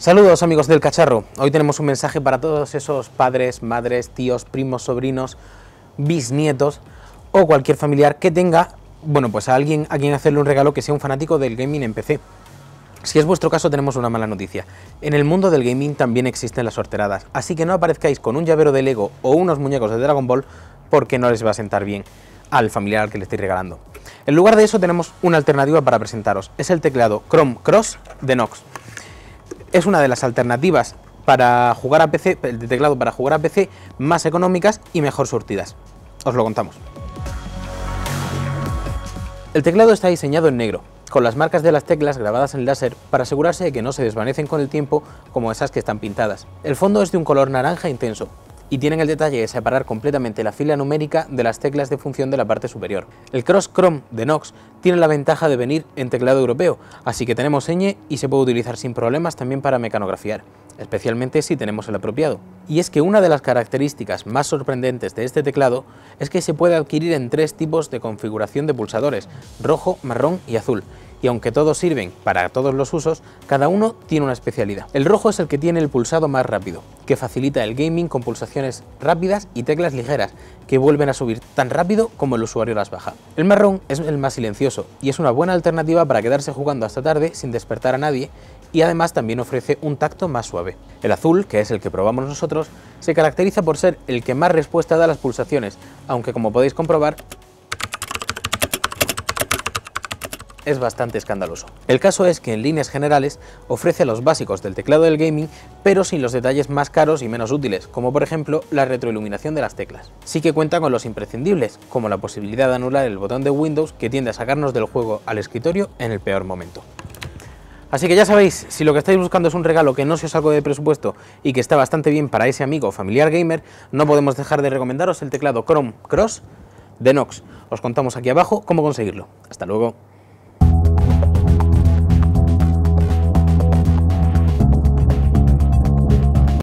Saludos amigos del cacharro. Hoy tenemos un mensaje para todos esos padres, madres, tíos, primos, sobrinos, bisnietos o cualquier familiar que tenga, bueno, pues a alguien a quien hacerle un regalo que sea un fanático del gaming en PC. Si es vuestro caso tenemos una mala noticia. En el mundo del gaming también existen las sorteradas, así que no aparezcáis con un llavero de Lego o unos muñecos de Dragon Ball porque no les va a sentar bien al familiar al que le estoy regalando. En lugar de eso tenemos una alternativa para presentaros, es el teclado Chrome Cross de Nox es una de las alternativas para jugar a PC, de teclado para jugar a PC más económicas y mejor surtidas. Os lo contamos. El teclado está diseñado en negro, con las marcas de las teclas grabadas en láser para asegurarse de que no se desvanecen con el tiempo como esas que están pintadas. El fondo es de un color naranja intenso, y tienen el detalle de separar completamente la fila numérica de las teclas de función de la parte superior. El Cross Chrome de Nox tiene la ventaja de venir en teclado europeo, así que tenemos ñ y se puede utilizar sin problemas también para mecanografiar, especialmente si tenemos el apropiado. Y es que una de las características más sorprendentes de este teclado es que se puede adquirir en tres tipos de configuración de pulsadores, rojo, marrón y azul, y aunque todos sirven para todos los usos, cada uno tiene una especialidad. El rojo es el que tiene el pulsado más rápido, que facilita el gaming con pulsaciones rápidas y teclas ligeras, que vuelven a subir tan rápido como el usuario las baja. El marrón es el más silencioso y es una buena alternativa para quedarse jugando hasta tarde sin despertar a nadie y además también ofrece un tacto más suave. El azul, que es el que probamos nosotros, se caracteriza por ser el que más respuesta da a las pulsaciones, aunque como podéis comprobar, es bastante escandaloso. El caso es que en líneas generales ofrece los básicos del teclado del gaming, pero sin los detalles más caros y menos útiles, como por ejemplo la retroiluminación de las teclas. Sí que cuenta con los imprescindibles, como la posibilidad de anular el botón de Windows que tiende a sacarnos del juego al escritorio en el peor momento. Así que ya sabéis, si lo que estáis buscando es un regalo que no se os salga de presupuesto y que está bastante bien para ese amigo o familiar gamer, no podemos dejar de recomendaros el teclado Chrome Cross de Nox. Os contamos aquí abajo cómo conseguirlo. Hasta luego.